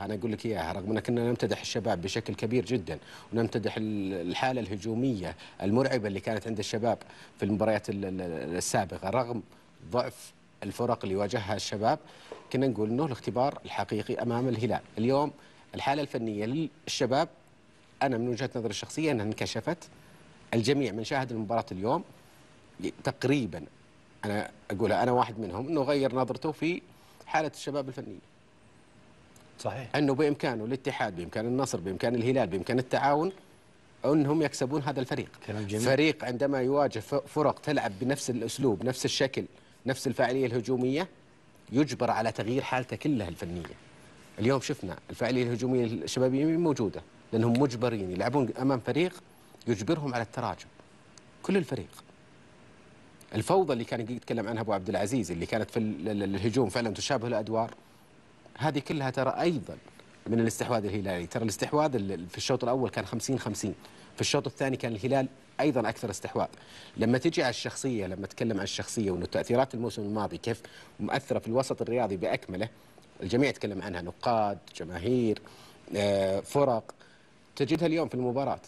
أنا أقول لك إياها رغم أن كنا نمتدح الشباب بشكل كبير جدا ونمتدح الحالة الهجومية المرعبة اللي كانت عند الشباب في المباريات السابقة رغم ضعف الفرق اللي واجهها الشباب كنا نقول أنه الاختبار الحقيقي أمام الهلال اليوم الحالة الفنية للشباب أنا من وجهة نظري الشخصية أنها انكشفت الجميع من شاهد المباراة اليوم تقريبا أنا أقولها أنا واحد منهم أنه غير نظرته في حالة الشباب الفنية صحيح انه بامكانه الاتحاد بامكان النصر بامكان الهلال بامكان التعاون انهم يكسبون هذا الفريق كلام جميل. فريق عندما يواجه فرق تلعب بنفس الاسلوب نفس الشكل نفس الفاعليه الهجوميه يجبر على تغيير حالته كلها الفنيه اليوم شفنا الفاعليه الهجوميه الشبابيه موجوده لانهم مجبرين يلعبون امام فريق يجبرهم على التراجع كل الفريق الفوضى اللي كان يتكلم عنها ابو عبد العزيز اللي كانت في الهجوم فعلا تشابه الادوار هذه كلها ترى أيضا من الاستحواذ الهلالي ترى الاستحواذ في الشوط الأول كان 50 50 في الشوط الثاني كان الهلال ايضا اكثر استحواذ لما تجي على الشخصيه لما اتكلم عن الشخصيه وانه تاثيرات الموسم الماضي كيف مؤثره في الوسط الرياضي باكمله الجميع يتكلم عنها نقاد جماهير آه، فرق تجدها اليوم في المباراه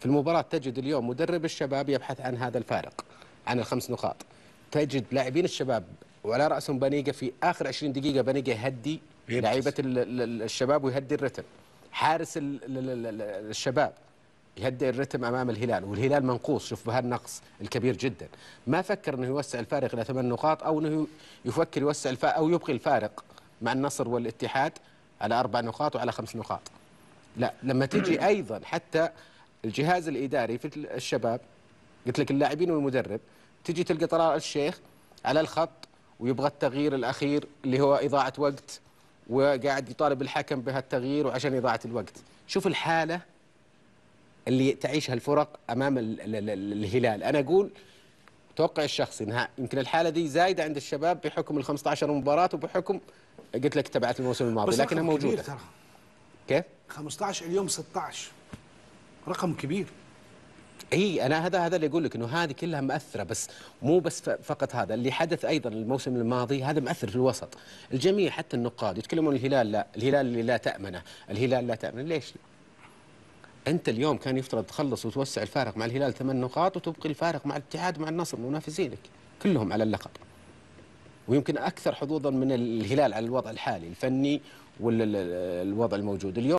في المباراه تجد اليوم مدرب الشباب يبحث عن هذا الفارق عن الخمس نقاط تجد لاعبين الشباب ولا راس بانيجا في اخر 20 دقيقه بانيجا يهدي لعيبه الشباب ويهدي الرتم حارس الشباب يهدئ الرتم امام الهلال والهلال منقوص شوف بهالنقص الكبير جدا ما فكر انه يوسع الفارق الى ثمان نقاط او انه يفكر يوسع الفارق او يبقي الفارق مع النصر والاتحاد على اربع نقاط وعلى خمس نقاط لا لما تجي ايضا حتى الجهاز الاداري في الشباب قلت لك اللاعبين والمدرب تجي تلقى طلال الشيخ على الخط ويبغى التغيير الاخير اللي هو اضاعه وقت وقاعد يطالب الحكم بهالتغيير وعشان اضاعه الوقت شوف الحاله اللي تعيشها الفرق امام الهلال انا اقول توقعي الشخصي انها يمكن الحاله دي زايده عند الشباب بحكم ال 15 مباراه وبحكم قلت لك تبعت الموسم الماضي لكنها موجوده ترى كيف 15 اليوم 16 رقم كبير اي انا هذا هذا اللي اقول لك انه هذه كلها مأثره بس مو بس فقط هذا اللي حدث ايضا الموسم الماضي هذا مأثر في الوسط الجميع حتى النقاد يتكلمون الهلال لا الهلال اللي لا تأمنه الهلال لا تأمنه ليش انت اليوم كان يفترض تخلص وتوسع الفارق مع الهلال ثمان نقاط وتبقي الفارق مع الاتحاد مع النصر منافسينك كلهم على اللقب ويمكن اكثر حظوظا من الهلال على الوضع الحالي الفني والوضع الموجود اليوم